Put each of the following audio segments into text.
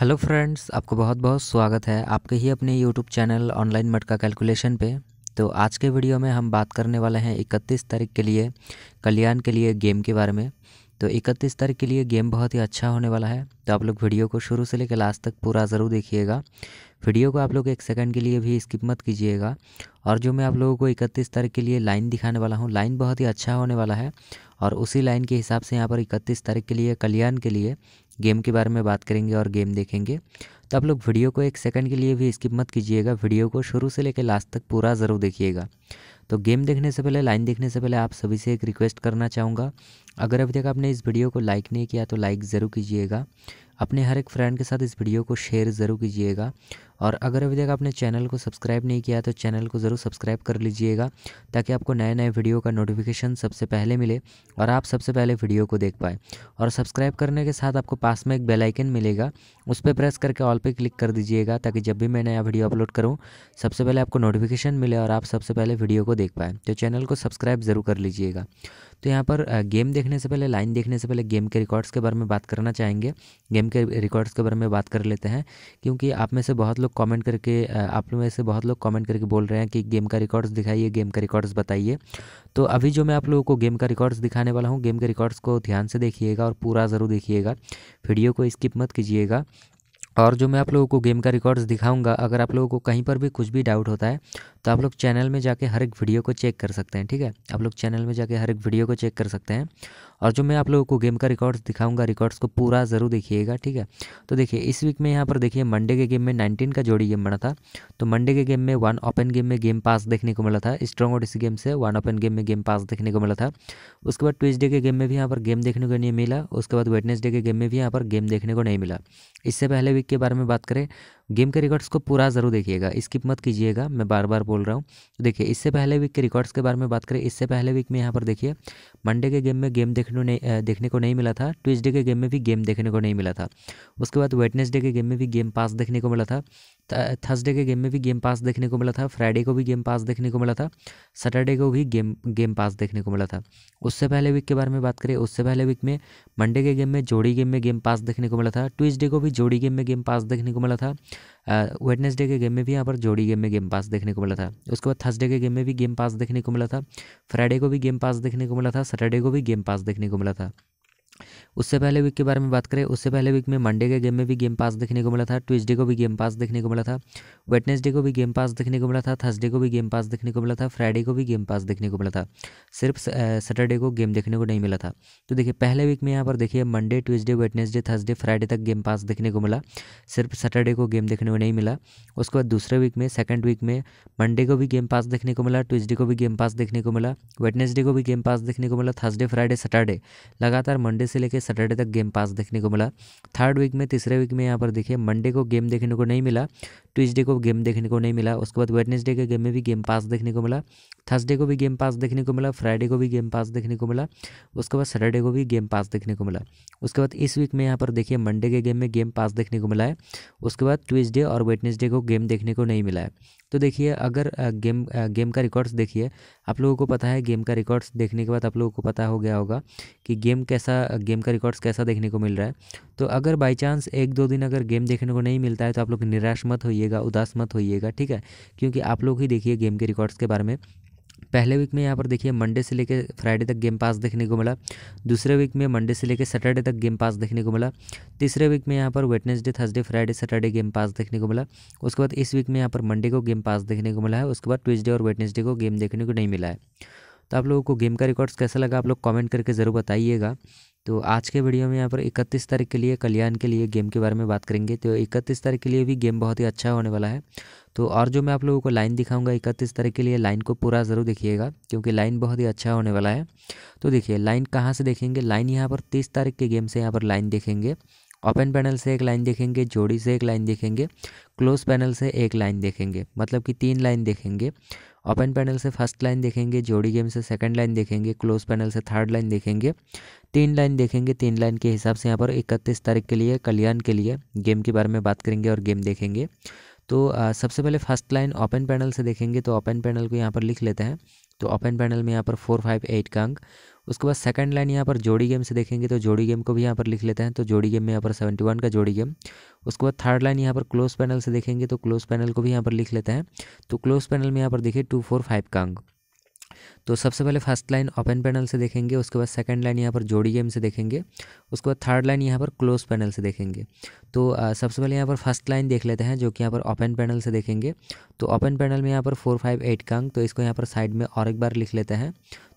hello friends आपको बहुत बहुत स्वागत है आपके ही अपने YouTube channel online matka calculation पे तो आज के वीडियो में हम बात करने वाले हैं इकतीस तारीख के लिए कल्याण के लिए गेम के बारे में तो इकतीस तारीख के लिए गेम बहुत ही अच्छा होने वाला है तो आप लोग वीडियो को शुरू से लेकर लास्ट तक पूरा ज़रूर देखिएगा वीडियो को आप लोग एक सेकंड के लिए भी स्किप मत कीजिएगा और जो मैं आप लोगों को इकतीस तारीख के लिए लाइन दिखाने वाला हूँ लाइन बहुत ही अच्छा होने वाला है और उसी लाइन के हिसाब से यहाँ पर इकतीस तारीख के लिए कल्याण के लिए गेम के बारे में बात करेंगे और गेम देखेंगे तो आप लोग वीडियो को एक सेकंड के लिए भी स्किप मत कीजिएगा वीडियो को शुरू से लेकर लास्ट तक पूरा ज़रूर देखिएगा तो गेम देखने से पहले लाइन देखने से पहले आप सभी से एक रिक्वेस्ट करना चाहूँगा अगर अभी तक आपने इस वीडियो को लाइक नहीं किया तो लाइक ज़रूर कीजिएगा अपने हर एक फ्रेंड के साथ इस वीडियो को शेयर ज़रूर कीजिएगा और अगर अभी तक आपने चैनल को सब्सक्राइब नहीं किया तो चैनल को ज़रूर सब्सक्राइब कर लीजिएगा ताकि आपको नए नए वीडियो का नोटिफिकेशन सबसे पहले मिले और आप सबसे पहले वीडियो को देख पाएँ और सब्सक्राइब करने के साथ आपको पास में एक बेलाइकन मिलेगा उस पर प्रेस करके ऑल पर क्लिक कर दीजिएगा ताकि जब भी मैं नया वीडियो अपलोड करूँ सबसे पहले आपको नोटिफिकेशन मिले और आप सबसे पहले वीडियो को देख पाएँ तो चैनल को सब्सक्राइब ज़रूर कर लीजिएगा तो यहाँ पर गेम देखने से पहले लाइन देखने से पहले गेम के रिकॉर्ड्स के बारे में बात करना चाहेंगे गेम के रिकॉर्ड्स के बारे में बात कर लेते हैं क्योंकि आप में से बहुत लोग लोग कमेंट करके आप लोग ऐसे बहुत लोग कमेंट करके बोल रहे हैं कि गेम का रिकॉर्ड्स दिखाइए गेम का रिकॉर्ड्स बताइए तो अभी जो मैं आप लोगों को गेम का रिकॉर्ड्स दिखाने वाला हूँ गेम के रिकॉर्ड्स को ध्यान से देखिएगा और पूरा ज़रूर देखिएगा वीडियो को स्किप मत कीजिएगा और जो मैं आप लोगों को गेम का रिकॉर्ड्स दिखाऊंगा अगर आप लोगों को कहीं पर भी कुछ भी डाउट होता है तो आप लोग चैनल में जाके हर एक वीडियो को चेक कर सकते हैं ठीक है आप लोग चैनल में जाके हर एक वीडियो को चेक कर सकते हैं और जो मैं आप लोगों को गेम का रिकॉर्ड्स दिखाऊंगा रिकॉर्ड्स को पूरा ज़रूर देखिएगा ठीक है तो देखिए इस वीक में यहाँ पर देखिए मंडे के गेम में नाइनटीन का जोड़ी गेम बना था तो मंडे के गेम में वन ओपन गेम में गेम पास देखने को मिला था स्ट्रॉन्ग और गेम से वन ओपन गेम में गेम पास देखने को मिला था उसके बाद ट्यूजडे के गेम में भी यहाँ पर गेम देखने को नहीं मिला उसके बाद वेटनेसडे के गेम में भी यहाँ पर गेम देखने को नहीं मिला इससे पहले वीक के बारे में बात करें गेम के रिकॉर्ड्स को पूरा ज़रूर देखिएगा स्किप मत कीजिएगा मैं बार बार बोल रहा हूँ देखिए इससे पहले वीक के रिकॉर्ड्स के बारे में बात करें इससे पहले वीक में यहाँ पर देखिए मंडे के गेम में गेम देखने नहीं देखने को नहीं मिला था ट्यूजडे के गेम में भी गेम देखने को नहीं मिला था उसके बाद वेटनेसडे के गेम में भी गेम पास देखने को मिला था थर्सडे के गेम में भी गेम पास देखने को मिला था फ्राइडे को भी गेम पास देखने को मिला था सैटरडे को भी गेम गेम पास देखने को मिला था उससे पहले वीक के बारे में बात करें उससे पहले वीक में मंडे के गेम में जोड़ी गेम में गेम पास देखने को मिला था ट्यूजडे को भी जोड़ी गेम में गेम पास देखने को मिला था वेडनेसडे के गेम में भी यहाँ पर जोड़ी गेम में गेम पास देखने को मिला था उसके बाद थर्सडे के गेम में भी गेम पास देखने को मिला था फ्राइडे को भी गेम पास देखने को मिला था सैटरडे को भी गेम पास देखने को मिला था उससे पहले वीक के बारे में बात करें उससे पहले वीक में मंडे के गेम में भी गेम पास देखने को मिला था ट्यूजडे को भी गेम पास देखने को मिला था वेटनेसडे को भी गेम पास देखने को मिला था थर्सडे को भी गेम पास देखने को मिला था फ्राइडे को भी गेम पास देखने को मिला था सिर्फ सैटरडे को गेम देखने को नहीं मिला था तो देखिए पहले वीक में यहाँ पर देखिए Monday Tuesday Wednesday Thursday Friday तक गेम पास देखने को मिला सिर्फ सैटरडे को गेम देखने को नहीं मिला उसके बाद दूसरे वीक में सेकेंड वीक में मंडे को भी गेम पास देखने को मिला ट्यूजडे को भी गेम पास देखने को मिला वेटनेसडे को भी गेम पास देखने को मिला थर्सडे फ्राइडे सैटरडे लगातार मंडे से लेकर सैटरडे तक गेम पास देखने को मिला थर्ड वीक में तीसरे वीक में यहाँ पर देखिए मंडे को गेम देखने को नहीं मिला ट्यूजडे को गेम देखने को नहीं मिला उसके बाद वेडनेसडे के गेम में भी गेम पास देखने को मिला थर्सडे को भी गेम पास देखने को मिला फ्राइडे को भी गेम पास देखने को मिला उसके बाद सैटरडे को भी गेम पास देखने को मिला उसके बाद इस वीक में यहाँ पर देखिए मंडे के गेम में गेम पास देखने को मिला है उसके बाद ट्यूजडे और वेडनेसडे को गेम देखने को नहीं मिला है तो देखिए अगर गेम गेम का रिकॉर्ड्स देखिए आप लोगों को पता है गेम का रिकॉर्ड्स देखने के बाद आप लोगों को पता हो गया होगा कि गेम कैसा गेम का रिकॉर्ड्स कैसा देखने को मिल रहा है तो अगर बाई चांस एक दो दिन अगर गेम देखने को नहीं मिलता है तो आप लोग निराश मत होइएगा उदास मत होइएगा ठीक है क्योंकि आप लोग ही देखिए गेम के रिकॉर्ड्स के बारे में पहले वीक में यहाँ पर देखिए मंडे से लेकर फ्राइडे तक गेम पास देखने को मिला दूसरे वीक में मंडे से लेकर सैटरडे तक गेम पास देखने को मिला तीसरे वीक में यहाँ पर Wednesday Thursday Friday Saturday game pass देखने को मिला उसके बाद इस वीक में यहाँ पर मंडे को गेम पास देखने को मिला है उसके बाद ट्यूजडे और वेटनेसडे को गेम देखने को नहीं मिला है तो आप लोगों को गेम का रिकॉर्ड्स कैसा लगा आप लोग कमेंट करके ज़रूर बताइएगा तो आज के वीडियो में यहाँ पर इकतीस तारीख के लिए कल्याण के लिए गेम के बारे में बात करेंगे तो इकतीस तारीख के लिए भी गेम बहुत ही अच्छा होने वाला है तो और जो मैं आप लोगों को लाइन दिखाऊंगा इकतीस तारीख के लिए लाइन को पूरा ज़रूर देखिएगा क्योंकि लाइन बहुत ही अच्छा होने वाला है तो देखिए लाइन कहाँ से देखेंगे लाइन यहाँ पर तीस तारीख के गेम से यहाँ पर लाइन देखेंगे ओपन पैनल से एक लाइन देखेंगे जोड़ी से एक लाइन देखेंगे क्लोज पैनल से एक लाइन देखेंगे मतलब कि तीन लाइन देखेंगे ओपन पैनल से फर्स्ट लाइन देखेंगे जोड़ी गेम से सेकंड लाइन देखेंगे क्लोज पैनल से थर्ड लाइन देखेंगे तीन लाइन देखेंगे तीन लाइन के हिसाब से यहाँ पर इकतीस तारीख के लिए कल्याण के लिए गेम के बारे में बात करेंगे और गेम देखेंगे तो आ, सबसे पहले फर्स्ट लाइन ओपन पैनल से देखेंगे तो ओपन पैनल को यहाँ पर लिख लेते हैं तो ओपन पैनल में यहाँ पर फोर फाइव एट का अंक उसके बाद सेकंड लाइन यहाँ पर जोड़ी गेम से देखेंगे तो जोड़ी गेम को भी यहाँ पर लिख लेते हैं तो जोड़ी गेम में यहाँ पर सेवेंटी वन का जोड़ी गेम उसके बाद थर्ड लाइन यहाँ पर क्लोज पैनल से देखेंगे तो क्लोज पैनल को भी यहाँ पर लिख लेते हैं तो क्लोज पैनल में यहाँ पर देखिए टू फोर फाइव का अंक तो सबसे पहले फर्स्ट लाइन ओपन पैनल से देखेंगे उसके बाद सेकंड लाइन यहाँ पर जोड़ी गेम से देखेंगे उसके बाद थर्ड लाइन यहाँ पर क्लोज पैनल से देखेंगे तो सबसे पहले यहाँ पर फर्स्ट लाइन देख लेते हैं जो कि यहाँ पर ओपन पैनल से देखेंगे तो ओपन पैनल में यहाँ पर फोर फाइव एट का तो इसको यहाँ पर साइड में और एक बार लिख लेते हैं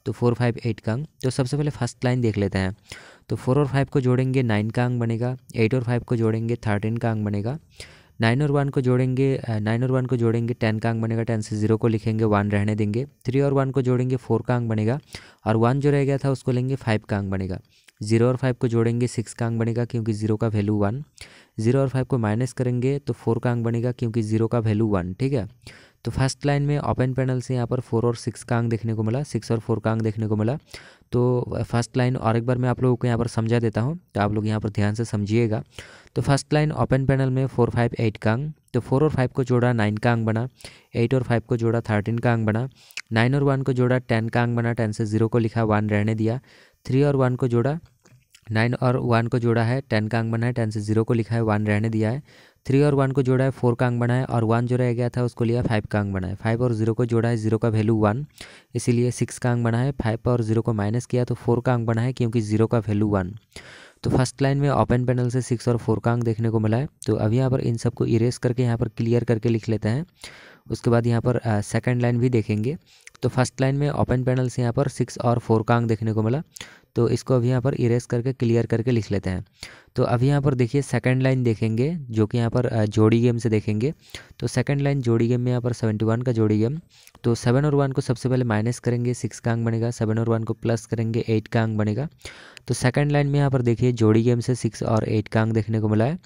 तो फोर फाइव एट का तो सबसे पहले फर्स्ट लाइन देख लेते हैं तो फोर और फाइव को जोड़ेंगे नाइन का अंग बनेगा एट और फाइव को जोड़ेंगे थर्टीन का अंग बनेगा नाइन और वन को जोड़ेंगे नाइन और वन को जोड़ेंगे टेन का अंक बनेगा टेन से जीरो को लिखेंगे वन रहने देंगे थ्री और वन को जोड़ेंगे फोर का अंक बनेगा और वन जो रह गया था उसको लेंगे फाइव का अंक बनेगा जीरो और फाइव को जोड़ेंगे सिक्स का अंक बनेगा क्योंकि जीरो का वैल्यू वन जीरो और फाइव को माइनस करेंगे तो फोर का अंक बनेगा क्योंकि जीरो का वैल्यू वन ठीक है तो फर्स्ट लाइन में ओपन पैनल से यहाँ पर फोर और सिक्स का अंक देखने को मिला सिक्स और फोर का अंक देखने को मिला तो फर्स्ट लाइन और एक बार मैं आप लोगों को यहाँ पर समझा देता हूँ तो आप लोग यहाँ पर ध्यान से समझिएगा तो फर्स्ट लाइन ओपन पैनल में फोर फाइव एट का अंक तो फोर और फाइव को जोड़ा नाइन का अंक बना एट और फाइव को जोड़ा थर्टीन का अंक बना नाइन और वन को जोड़ा टेन का अंक बना टेन से ज़ीरो को लिखा वन रहने दिया थ्री और वन को जोड़ा नाइन और वन को जोड़ा है टेन का अंक बना है टेन से जीरो को लिखा है वन रहने दिया है थ्री और वन को जोड़ा है फोर का अंक बना है और वन जो रह गया था उसको लिया फाइव का अंक बना है फाइव और जीरो को जोड़ा है जीरो का वैल्यू वन इसीलिए सिक्स का अंक बना है फाइव और जीरो को माइनस किया तो फोर का अंक बना है क्योंकि जीरो का वैल्यू वन तो फर्स्ट लाइन में ओपन पैनल से सिक्स और फोर का अंक देखने को मिला है तो अभी यहाँ पर इन सबको इरेज करके यहाँ पर क्लियर करके लिख लेते हैं उसके बाद यहाँ पर सेकंड लाइन भी देखेंगे तो फर्स्ट लाइन में ओपन पैनल से यहाँ पर सिक्स और फोर का अंक देखने को मिला तो इसको अभी यहाँ पर इरेज करके क्लियर करके लिख लेते हैं तो अभी यहाँ पर देखिए सेकंड लाइन देखेंगे जो कि यहाँ पर जोड़ी गेम से देखेंगे तो सेकंड लाइन जोड़ी गेम में यहाँ पर सेवेंटी वन का जोड़ी गेम तो सेवन और वन को सबसे पहले माइनस करेंगे सिक्स का अंक बनेगा सेवन और वन को प्लस करेंगे एट का अंक बनेगा तो सेकंड लाइन में यहाँ पर देखिए जोड़ी गेम से सिक्स और एट का अंक देखने को मिला है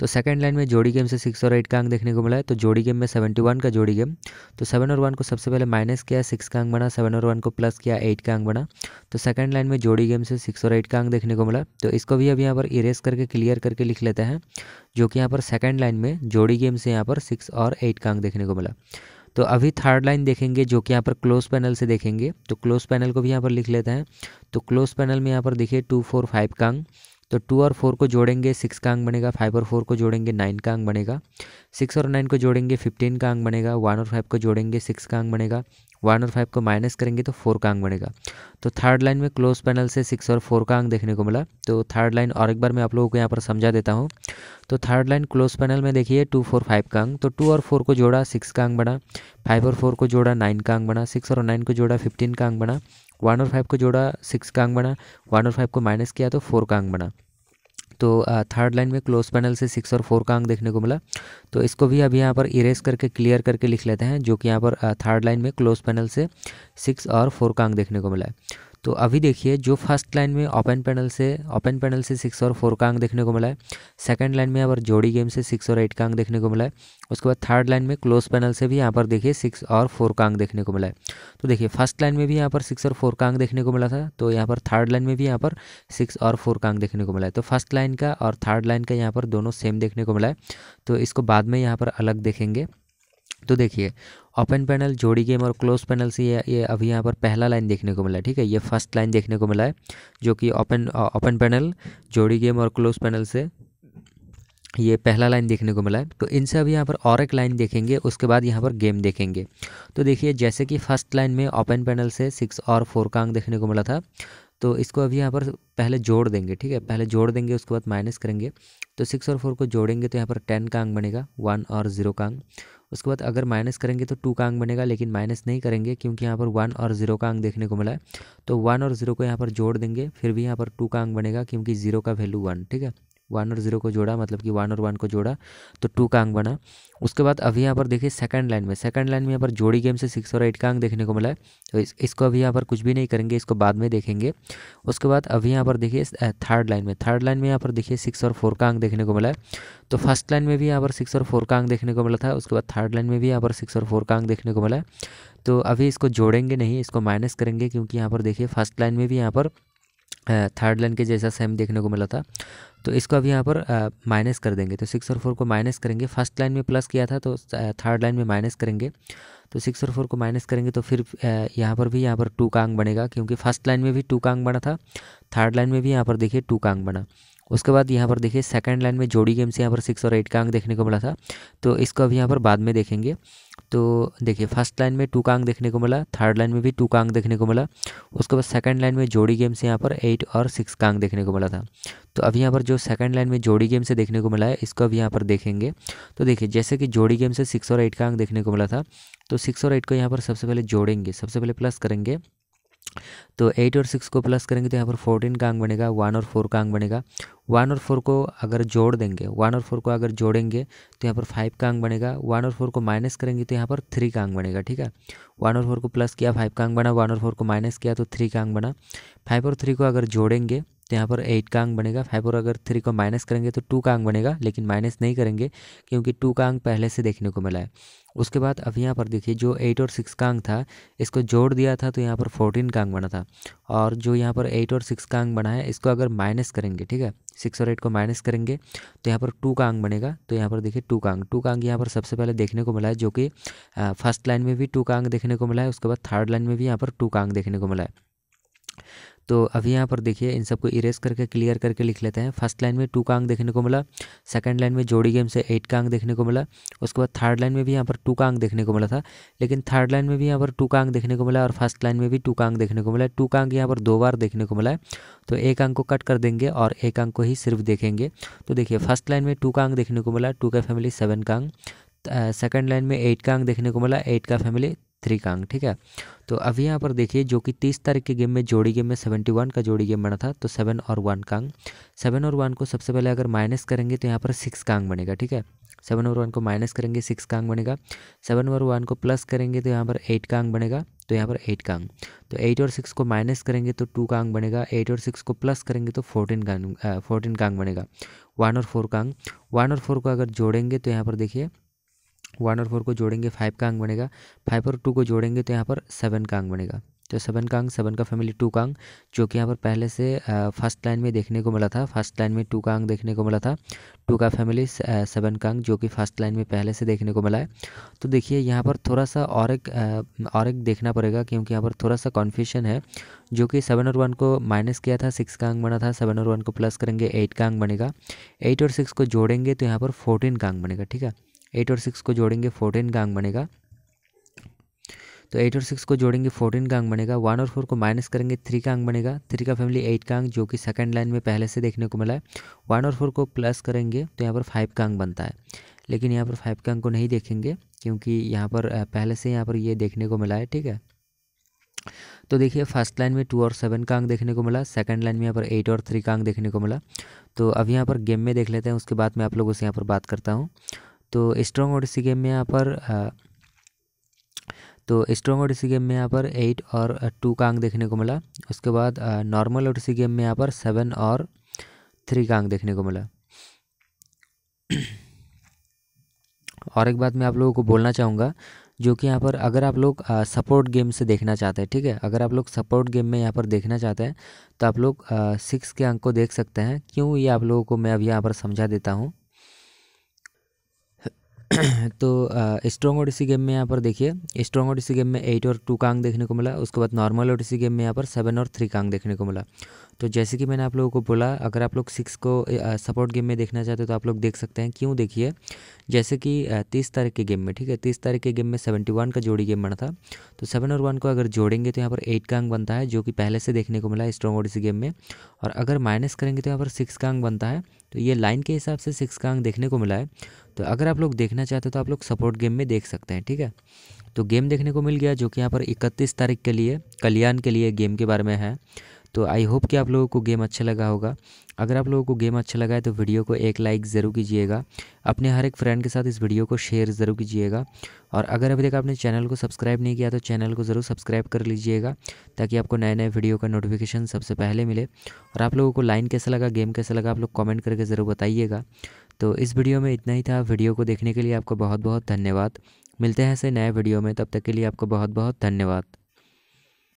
तो सेकंड लाइन में जोड़ी गेम से सिक्स और एट का अंक देखने को मिला है तो जोड़ी गेम में सेवेंटी वन का जोड़ी गेम तो सेवन और वन को सबसे पहले माइनस किया सिक्स का अंक बना सेवन और वन को प्लस किया एट का अंक बना तो सेकंड लाइन में जोड़ी गेम से सिक्स और एट का अंक देखने को मिला तो इसको भी अब यहाँ पर इरेज करके क्लियर करके लिख लेते हैं जो कि यहाँ पर सेकेंड लाइन में जोड़ी गेम से यहाँ पर सिक्स और एट का अंक देखने को मिला तो अभी थर्ड लाइन देखेंगे जो कि यहाँ पर क्लोज पैनल से देखेंगे तो क्लोज पैनल को भी यहाँ पर लिख लेते हैं तो क्लोज पैनल में यहाँ पर देखिए टू फोर फाइव का अंक तो टू और फोर को जोड़ेंगे सिक्स का अंक बनेगा फाइव और फोर को जोड़ेंगे नाइन का अंक बनेगा सिक्स और नाइन को जोड़ेंगे फिफ्टीन का अंक बनेगा वन और फाइव को जोड़ेंगे सिक्स का अंक बनेगा वन और फाइव को माइनस करेंगे तो फोर का अंक बनेगा तो थर्ड लाइन में क्लोज पैनल से सिक्स और फोर का अंक देखने को मिला तो थर्ड लाइन और एक बार मैं आप लोगों को यहाँ पर समझा देता हूँ तो थर्ड लाइन क्लोज पैनल में देखिए टू फोर फाइव का अंक तो टू और फोर को जोड़ा सिक्स का अंक बना फाइव और फोर को जोड़ा नाइन का अंक बना सिक्स और नाइन को जोड़ा फिफ्टीन का अंक बना वन और फाइव को जोड़ा सिक्स का अंक बना वन और फाइव को माइनस किया तो फोर का अंक बना तो थर्ड लाइन में क्लोज पैनल से सिक्स और फोर का अंक देखने को मिला तो इसको भी अब यहाँ पर इरेज करके क्लियर करके लिख लेते हैं जो कि यहाँ पर थर्ड लाइन में क्लोज पैनल से सिक्स और फोर का अंक देखने को मिला है तो अभी देखिए जो फर्स्ट लाइन में ओपन पैनल से ओपन पैनल से सिक्स और फोर का अंक देखने को मिला है सेकंड लाइन में यहाँ पर जोड़ी गेम से सिक्स और एट का अंक देखने को मिला है उसके बाद थर्ड लाइन में क्लोज पैनल से भी यहाँ पर देखिए सिक्स और फोर का अंक देखने को मिला है तो देखिए फर्स्ट लाइन में भी यहाँ पर सिक्स और फोर का अंक देखने को मिला था तो यहाँ पर थर्ड लाइन में भी यहाँ पर सिक्स और फोर का अंक देखने को मिला है तो फर्स्ट लाइन का और थर्ड लाइन का यहाँ पर दोनों सेम देखने को मिला है तो इसको बाद में यहाँ पर अलग देखेंगे तो देखिए ओपन पैनल जोड़ी गेम और क्लोज पैनल से ये ये अभी यहाँ पर पहला लाइन देखने को मिला है ठीक है ये फर्स्ट लाइन देखने को मिला है जो कि ओपन ओपन पैनल जोड़ी गेम और क्लोज पैनल से ये पहला लाइन देखने को मिला है तो इनसे अभी यहाँ पर और एक लाइन देखेंगे उसके बाद यहाँ पर गेम देखेंगे तो देखिए जैसे कि फर्स्ट लाइन में ओपन पैनल से सिक्स और फोर का अंक देखने को मिला था तो इसको अभी यहाँ पर पहले जोड़ देंगे ठीक है पहले जोड़ देंगे उसके बाद माइनस करेंगे तो सिक्स और फोर को जोड़ेंगे तो यहाँ पर टेन का अंक बनेगा वन और ज़ीरो का अंक उसके बाद अगर माइनस करेंगे तो टू का अंक बनेगा लेकिन माइनस नहीं करेंगे क्योंकि यहाँ पर वन और ज़ीरो का अंक देखने को मिला है तो वन और ज़ीरो को यहाँ पर जोड़ देंगे फिर भी यहाँ पर टू का अंक बनेगा क्योंकि ज़ीरो का वैल्यू वन ठीक है वन और ज़ीरो को जोड़ा मतलब कि वन और वन को जोड़ा तो टू का अंक बना उसके बाद अभी यहाँ पर देखिए सेकंड लाइन में सेकंड लाइन में यहाँ पर जोड़ी गेम से सिक्स और एट का अंक देखने को मिला है तो इस, इसको अभी यहाँ पर कुछ भी नहीं करेंगे इसको बाद में देखेंगे उसके बाद अभी यहाँ पर देखिए थर्ड लाइन में थर्ड लाइन में यहाँ पर देखिए सिक्स और फोर का अंक देखने को मिला है तो फर्स्ट लाइन में भी यहाँ पर सिक्स और फोर का अंक देखने को मिला था उसके बाद थर्ड लाइन में भी यहाँ पर सिक्स और फोर का अंक देखने को मिला है तो अभी इसको जोड़ेंगे नहीं इसको माइनस करेंगे क्योंकि यहाँ पर देखिए फर्स्ट लाइन में भी यहाँ पर थर्ड लाइन के जैसा सेम देखने को मिला था तो इसको अब यहाँ पर माइनस कर देंगे तो सिक्स और फोर को माइनस करेंगे फर्स्ट लाइन में प्लस किया था तो थर्ड लाइन में माइनस करेंगे तो सिक्स और फोर को माइनस करेंगे तो फिर यहाँ पर भी यहाँ पर टू का अंक बनेगा क्योंकि फर्स्ट लाइन में भी टू का अंक बना था थर्ड लाइन में भी यहाँ पर देखिए टू का अंक बना उसके बाद यहाँ पर देखिए सेकंड लाइन में जोड़ी गेम से यहाँ पर सिक्स और एट का अंक देखने को मिला था तो इसको अभी यहाँ पर बाद में देखेंगे तो देखिए फर्स्ट लाइन में टू का अंक देखने को मिला थर्ड लाइन में भी टू का अंक देखने को मिला उसके बाद सेकंड लाइन में जोड़ी गेम से यहाँ पर एट और सिक्स का अंक देखने को मिला था तो अभी यहाँ पर जो सेकंड लाइन में जोड़ी गेम से देखने को मिला है इसको अभी यहाँ पर देखेंगे तो देखिए जैसे कि जोड़ी गेम से सिक्स और एट का अंक देखने को मिला था तो सिक्स और एट को यहाँ पर सबसे पहले जोड़ेंगे सबसे पहले प्लस करेंगे तो एट और सिक्स को प्लस करेंगे तो यहाँ पर फोर्टीन का अंक बनेगा वन और फोर का अंक बनेगा वन और फोर को अगर जोड़ देंगे वन और फोर को अगर जोड़ेंगे तो यहाँ पर फाइव का अंक बनेगा वन और फोर को माइनस करेंगे तो यहाँ पर थ्री का अंक बनेगा ठीक है वन और फोर को प्लस किया फाइव का अंक बना वन और फोर को माइनस किया तो थ्री का अंक बना फाइव और थ्री को अगर जोड़ेंगे तो यहाँ पर एट का अंक बनेगा फाइव और अगर थ्री को माइनस करेंगे तो टू का अंक बनेगा लेकिन माइनस नहीं करेंगे क्योंकि टू का अंक पहले से देखने को मिला है उसके बाद अब यहाँ पर देखिए जो एट और सिक्स कांग था इसको जोड़ दिया था तो यहाँ पर फोर्टीन कांग बना था और जो यहाँ पर एट और सिक्स कांग बना है इसको अगर माइनस करेंगे ठीक है सिक्स और एट को माइनस करेंगे तो यहाँ पर टू कांग बनेगा तो यहाँ पर देखिए टू कांग टू कांग यहाँ पर सबसे पहले देखने को मिला है जो कि फर्स्ट लाइन में भी टू कांग देखने को मिला है उसके बाद थर्ड लाइन में भी यहाँ पर टू कांग देखने को मिला है तो अभी यहाँ पर देखिए इन सबको इरेज करके क्लियर करके लिख लेते हैं फर्स्ट लाइन में टू का अंक देखने को मिला सेकंड लाइन में जोड़ी गेम से एट का अंक देखने को मिला उसके बाद थर्ड लाइन में भी यहाँ पर टू का अंक देखने को मिला था लेकिन थर्ड लाइन में भी यहाँ पर टू का अंक देखने को मिला और फर्स्ट लाइन में भी टू का अंक देखने को मिला टू का अंक यहाँ पर दो बार देखने को मिला है तो एक अंक को कट कर देंगे और एक अंक को ही सिर्फ देखेंगे तो देखिए फर्स्ट लाइन में टू का अंक देखने को मिला टू का फैमिली सेवन का अंक सेकेंड लाइन में एट का अंक देखने को मिला एट का फैमिली त्रिकांग ठीक है तो अभी यहाँ पर देखिए जो कि तीस तारीख के गेम में जोड़ी गेम में सेवेंटी वन का जोड़ी गेम बना था तो सेवन और वन कांग सेवन और वन को सबसे पहले अगर माइनस करेंगे तो यहाँ पर सिक्स कांग बनेगा ठीक है सेवन और वन को माइनस करेंगे सिक्स कांग बनेगा सेवन और वन को प्लस करेंगे तो यहाँ पर एट कांग बनेगा तो यहाँ पर एट कांग तो एट और सिक्स को माइनस करेंगे तो टू कांग बनेगा एट और सिक्स को प्लस करेंगे तो फोर्टीन कांग फोर्टीन कांग बनेगा वन और फोर कांग वन और फोर को अगर जोड़ेंगे तो यहाँ पर देखिए वन और फोर को जोड़ेंगे फाइव का अंक बनेगा फाइव और टू को जोड़ेंगे तो यहाँ पर सेवन का अंक बनेगा तो सेवन का अंक सेवन का फैमिली टू का अंक जो कि यहाँ पर पहले से फर्स्ट लाइन में देखने को मिला था फर्स्ट लाइन में टू का अंक देखने को मिला था टू का फैमिली सेवन का अंक जो कि फर्स्ट लाइन में पहले से देखने को मिला है तो देखिए यहाँ पर थोड़ा सा और एक और एक देखना पड़ेगा क्योंकि यहाँ पर थोड़ा सा कन्फ्यूशन है जो कि सेवन और वन को माइनस किया था सिक्स का अंक बना था सेवन और वन को प्लस करेंगे एट का अंक बनेगा एट और सिक्स को जोड़ेंगे तो यहाँ पर फोर्टीन का अंक बनेगा ठीक है एट और सिक्स को जोड़ेंगे फोर्टीन का अंग बनेगा तो एट और सिक्स को जोड़ेंगे फोर्टीन का अंग बनेगा वन और फोर को माइनस करेंगे थ्री का अंग बनेगा थ्री का फैमिली एट का अंग जो कि सेकंड लाइन में पहले से देखने को मिला है वन और फोर को प्लस करेंगे तो यहाँ पर फाइव का अंग बनता है लेकिन यहाँ पर फाइव का अंग को नहीं देखेंगे क्योंकि यहाँ पर पहले से यहाँ पर ये देखने को मिला है ठीक है तो देखिए फर्स्ट लाइन में टू और सेवन का अंग देखने को मिला सेकंड लाइन में यहाँ पर एट और थ्री का अंग देखने को मिला तो अब यहाँ पर गेम में देख लेते हैं उसके बाद मैं आप लोगों से यहाँ पर बात करता हूँ तो स्ट्रॉन्ग ओडिसी गेम में यहाँ पर तो स्ट्रॉन्ग ओडिसी गेम में यहाँ पर एट और टू का अंक देखने को मिला उसके बाद नॉर्मल ओडिसी गेम में यहाँ पर सेवन और थ्री का अंक देखने को मिला और एक बात मैं आप लोगों को बोलना चाहूँगा जो कि यहाँ पर अगर आप लोग सपोर्ट गेम से देखना चाहते हैं ठीक है अगर आप लोग सपोर्ट गेम में यहाँ पर देखना चाहते हैं तो आप लोग सिक्स के अंक को देख सकते हैं क्यों ये आप लोगों को मैं अभी यहाँ पर समझा देता हूँ तो स्ट्रॉन्ग ओडिसी गेम में यहाँ पर देखिए स्ट्रॉन्ग ओडिसी गेम में एट और टू कांग देखने को मिला उसके बाद नॉर्मल ओडिसी गेम में यहाँ पर सेवन और थ्री कांग देखने को मिला तो जैसे कि मैंने आप लोगों को बोला अगर आप लोग सिक्स को सपोर्ट गेम में देखना चाहते हो तो आप लोग देख सकते हैं क्यों देखिए जैसे कि तीस तारीख के गेम में ठीक है तीस तारीख के गेम में सेवेंटी वन का जोड़ी गेम बना था तो सेवन और वन को अगर जोड़ेंगे तो यहाँ पर एट का अंक बनता है जो कि पहले से देखने को मिला स्ट्रॉन्ग ओडिसी गेम में और अगर माइनस करेंगे तो यहाँ पर सिक्स का अंक बनता है तो ये लाइन के हिसाब से सिक्स का अंक देखने को मिला है तो अगर आप लोग देखना चाहते हो तो आप लोग सपोर्ट गेम में देख सकते हैं ठीक है तो गेम देखने को मिल गया जो कि यहाँ पर इकतीस तारीख के लिए कल्याण के लिए गेम के बारे में है तो आई होप कि आप लोगों को गेम अच्छा लगा होगा अगर आप लोगों को गेम अच्छा लगा है तो वीडियो को एक लाइक ज़रूर कीजिएगा अपने हर एक फ्रेंड के साथ इस वीडियो को शेयर ज़रूर कीजिएगा और अगर अभी तक आपने चैनल को सब्सक्राइब नहीं किया तो चैनल को ज़रूर सब्सक्राइब कर लीजिएगा ताकि आपको नए नए वीडियो का नोटिफिकेशन सबसे पहले मिले और आप लोगों को लाइन कैसा लगा गेम कैसा लगा आप लोग कॉमेंट करके ज़रूर बताइएगा तो इस वीडियो में इतना ही था वीडियो को देखने के लिए आपको बहुत बहुत धन्यवाद मिलते हैं ऐसे नए वीडियो में तब तक के लिए आपको बहुत बहुत धन्यवाद